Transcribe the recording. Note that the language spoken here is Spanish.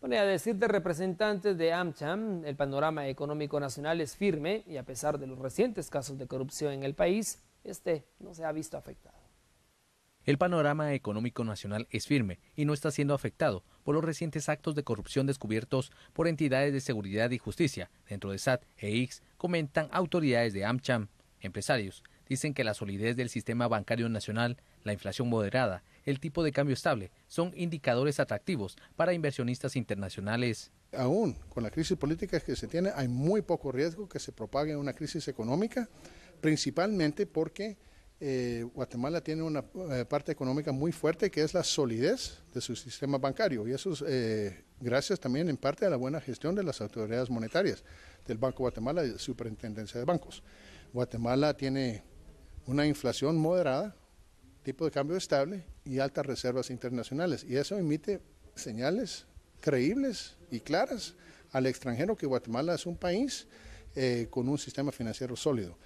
Bueno, a decir de representantes de AmCham, el panorama económico nacional es firme y a pesar de los recientes casos de corrupción en el país, este no se ha visto afectado. El panorama económico nacional es firme y no está siendo afectado por los recientes actos de corrupción descubiertos por entidades de seguridad y justicia dentro de SAT e IX, comentan autoridades de AmCham. Empresarios dicen que la solidez del sistema bancario nacional, la inflación moderada el tipo de cambio estable son indicadores atractivos para inversionistas internacionales. Aún con la crisis política que se tiene, hay muy poco riesgo que se propague una crisis económica, principalmente porque eh, Guatemala tiene una eh, parte económica muy fuerte que es la solidez de su sistema bancario y eso es eh, gracias también en parte a la buena gestión de las autoridades monetarias del Banco Guatemala y de Superintendencia de Bancos. Guatemala tiene una inflación moderada, tipo de cambio estable y altas reservas internacionales. Y eso emite señales creíbles y claras al extranjero que Guatemala es un país eh, con un sistema financiero sólido.